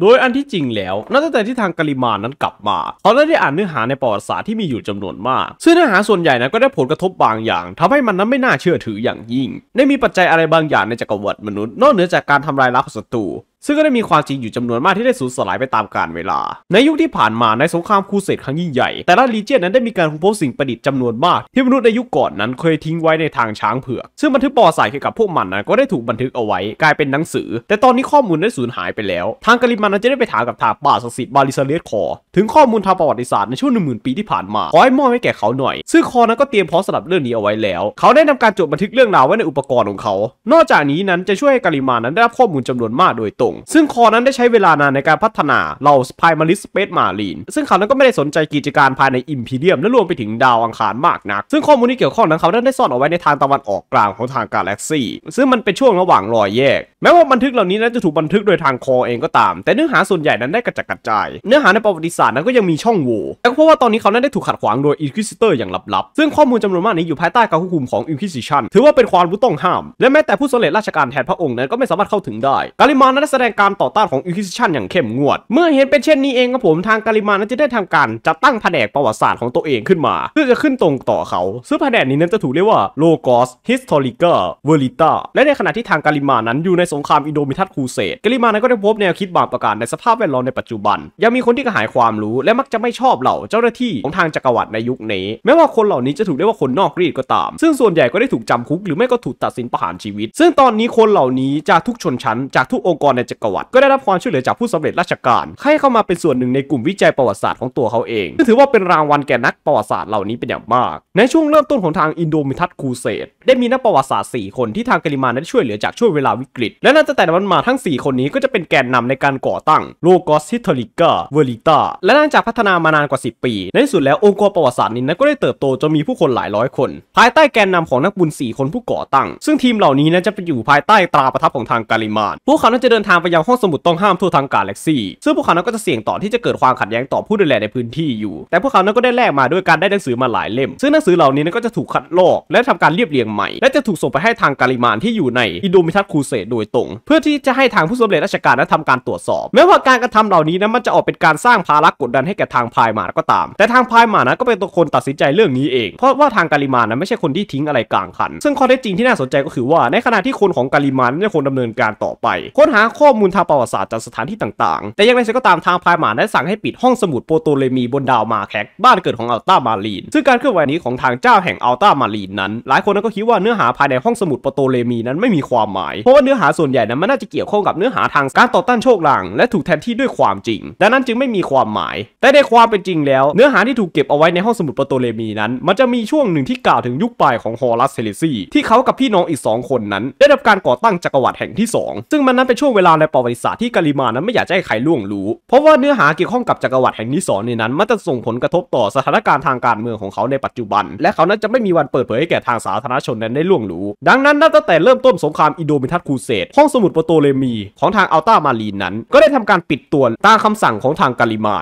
โดยอันที่จริงแล้ว นับตั้งแต่ที่ทางกาลิมานนั้นกลับมาเขาได้ได้อ่านเนื้อหาในประวัติศาสตร์ที่มีอยู่จำนวนมาก ซึ่งเนื้อหาส่วนใหญ่นั้นก็ได้ผลกระทบบางอย่าง ทำให้มันนั้นไม่น่าเชื่อถืออย่างยิ่ง ได้มีปัจจัยอะไรบางอย่างในจักรวรรดิมนุษย์นอกเหนือจากการทำลายล้างของศัตรูซึ่งก็ได้มีความจริงอยู่จำนวนมากที่ได้สูญสลายไปตามกาลเวลา ในยุคที่ผ่านมาในสงครามคูเสดครั้งยิ่งใหญ่ แต่ละลีเจียนนั้นได้มีการค้นพบสิ่งประดิษฐ์จำนวนมาก ที่มนุษย์ในยุคก่อนนั้นเคยทิ้งไว้ในทางช้างเผือกซึ่งบันทึกปอสายเกี่ยวกับพวกมันนะก็ได้ถูกบันทึกเอาไว้ กลายเป็นหนังสือ แต่ตอนนี้ข้อมูลได้สูญหายไปแล้ว ทางกาลิมันนั้นจะได้ไปถามกับทางป่าศักดิ์สิทธิ์บาลิซาเลสคอถึงข้อมูลทางประวัติศาสตร์ในช่วงหนึ่งหมื่นปีที่ผ่านมาขอให้มอบให้แก่เขาหน่อยซึ่งคอนั้นก็เตรียมพร้อมสำหรับเรื่องนี้เอาไว้แล้ว เขาได้นำการจดบันทึกเรื่องราวไว้ในอุปกรณ์ของเขา นอกจากนี้นั้นจะช่วยให้กาลิมานั้นได้รับข้อมูลจำนวนมากโดยตรงซึ่งคอนั้นได้ใช้เวลานานในการพัฒนาเหล่าสไปมาริสเปซมาลีนซึ่งเขานั้นก็ไม่ได้สนใจกิจการภายในอิมพีเรียมและรวมไปถึงดาว อังคารมากนัก ซึ่งข้อมูลที่เกี่ยวข้องนั้นเขาได้ซ่อนเอาไว้ในทางตะวันออกกลางของทางกาแล็กซี่ซึ่งมันเป็นช่วงระหว่างรอยแยก แม้ว่าบันทึกเหล่านี้นั้นจะถูกบันทึกโดยทางคอเองก็ตาม แต่เนื้อหาส่วนใหญ่นั้นได้กระจัดกระจาย เนื้อหาในประวัติศาสตร์นั้นก็ยังมีช่องโหว่แต่เพราะว่าตอนนี้เขานั้นได้ถูกขัดขวางโดยอินควิซิเตอร์อย่างลับๆซึ่งข้อมูลจำนวนมากนี้อยู่ภายใต้การควบคุมของอินควิซิชันถือว่าเป็นความรู้ต้องห้ามและแม้แต่ผู้สำเร็จราชการแทนพระองค์นั้นก็ไม่สามารถเข้าถึงได้กาลิมานั้นแสดงการต่อต้านของอินควิซิชันอย่างเข้มงวด เมื่อเห็นเป็นเช่นนี้เองครับผมทางการิมานั้นจะได้ทำการจัดตั้งแผนกประวัติศาสตร์ของตัวเองขึ้นมา เพื่อจะขึ้นตรงต่อเขาซึ่งแผนกนี้นั้นจะถูกเรียกว่าโลกอสฮิสตอริกาเวลิตาและในขณะที่ทางการิมานั้น อยู่ในสงครามอินโดมิทัตคูเซตการิมานั้นก็ได้พบแนวคิดบางประการในสภาพแวดล้อมในปัจจุบัน ยังมีคนที่กระหายความรู้และมักจะไม่ชอบเหล่าเจ้าหน้าที่ของทางจักรวรรดิในยุคนี้แม้ว่าคนเหล่านี้จะถูกเรียกว่าคนนอกรีดก็ตาม ซึ่งส่วนใหญ่ก็ได้ถูกจำคุกหรือไม่ก็ถูกตัดสินประหารชีวิต ซึ่งตอนนี้คนเหล่านี้จากทุกชนชั้นจากทุกองค์กรในจักรวรรดิก็ได้รับความช่วยเหลือจากผู้สำเร็จราชการ ให้เข้ามาเป็นส่วนหนึ่งในกลุ่มวิจัยประวัติศาสตร์ของตัวเขาเองซึ่งถือว่าเป็นรางวัลแก่นักประวัติศาสตร์เหล่านี้เป็นอย่างมาก ในช่วงเริ่มต้นของทางอินโดมิทัตคูเซตได้มีนักประวัติศาสตร์4คนที่ทางกาลิมานได้ช่วยเหลือจากช่วงเวลาวิกฤต และนับนแต่วันมาทั้ง 4 คนนี้ก็จะเป็นแกนนำในการก่อตั้งโลกอสฮิทลิกาเวลิตาและหลังจากพัฒนามานานกว่า10ปีในที่สุดแล้วองค์กรประวัติศาสตร์นี้น้นก็ได้เติบโตจนมีผู้คนหลายร้อยคน ภายใต้แกนนำของนักบุญ 4 คนผู้ก่อตั้ง ซึ่งทีมเหล่านี้นั้นจะไปอยู่ภายใต้ตราประทับของทางกาลิมานพวกเขานั้นจะเดินทางไปยังห้องสมุดต้องห้ามทั่วทางกาแล็กซี่ซึ่งพวกเขานั้นก็จะเสี่ยงต่อที่จะเกิดความขัดแย้งต่อผู้ดูแลในพื้นที่อยู่ แต่พวกเขานั้นก็ได้แลกมาด้วยการได้หนังสือมาหลายเล่ม ซึ่งหนังสือเหล่านี้นั้นก็จะถูกคัดลอกและทำการเรียบเรียงใหม่และจะถูกส่งไปให้ทางการิมานที่อยู่ในอินโดมิทัสคูเซโดยตรง เพื่อที่จะให้ทางผู้สำเร็จราชการนั้นทำการตรวจสอบแม้ว่าการกระทำเหล่านี้นั้นมันจะออกเป็นการสร้างภาระกดดันให้แก่ทางพายมาก็ตาม แต่ทางพายมานั้นก็เป็นตัวคนตัดสินใจเรื่องนี้เอง เพราะว่าทางการิมานั้นไม่ใช่คนที่ทิ้งอะไรกลางคัน ซึ่งข้อเท็จจริงที่น่าสนใจก็คือว่า ในขณะที่คนของการิมานยังคงดำเนินการต่อไปค้นหาข้อข้อมูลทางประวัติศาสตร์จากสถานที่ต่างๆ แต่อย่างไรก็ตามทางพายหมาได้สั่งให้ปิดห้องสมุดโปโตเลมีบนดาวมาแคกบ้านเกิดของอัลตามาลีนซึ่งการเคลื่อนไหวนี้ของทางเจ้าแห่งอัลตามาลีนนั้น หลายคนก็คิดว่าเนื้อหาภายในห้องสมุดโปโตเลมีนั้นไม่มีความหมาย เพราะว่าเนื้อหาส่วนใหญ่นั้นมันน่าจะเกี่ยวข้องกับเนื้อหาทางการต่อต้านโชคลางและถูกแทนที่ด้วยความจริงดังนั้นจึงไม่มีความหมาย แต่ในความเป็นจริงแล้ว เนื้อหาที่ถูกเก็บเอาไว้ในห้องสมุดโปโตเลมีนั้น มันจะมีช่วงหนึ่งที่กล่าวถึงยุคปลายของฮอรัสเซเลซีที่เขากับพี่น้องอีก 2 คนนั้น ได้รับการก่อตั้งจักรวรรดิแห่งที่2ซึ่งมันนั้นเป็นช่วงเวลาในประวัติศาสตร์ที่กาลิมานั้นไม่อยากจะให้ใครล่วงรู้ เพราะว่าเนื้อหาเกี่ยวข้องกับจักรวรรดิแห่งนิสอนในนั้นมันจะส่งผลกระทบต่อสถานการณ์ทางการเมืองของเขาในปัจจุบัน และเขานั้นจะไม่มีวันเปิดเผยให้แก่ทางสาธารณชนนั้นได้ล่วงรู้ ดังนั้นนับตั้งแต่เริ่มต้นสงครามอิโดมิทัสคูเซตห้องสมุดโปโตเลมี ของทางอัลตามารีนนั้น ก็ได้ทำการปิดตัวตามคำสั่งของทางกาลิมาน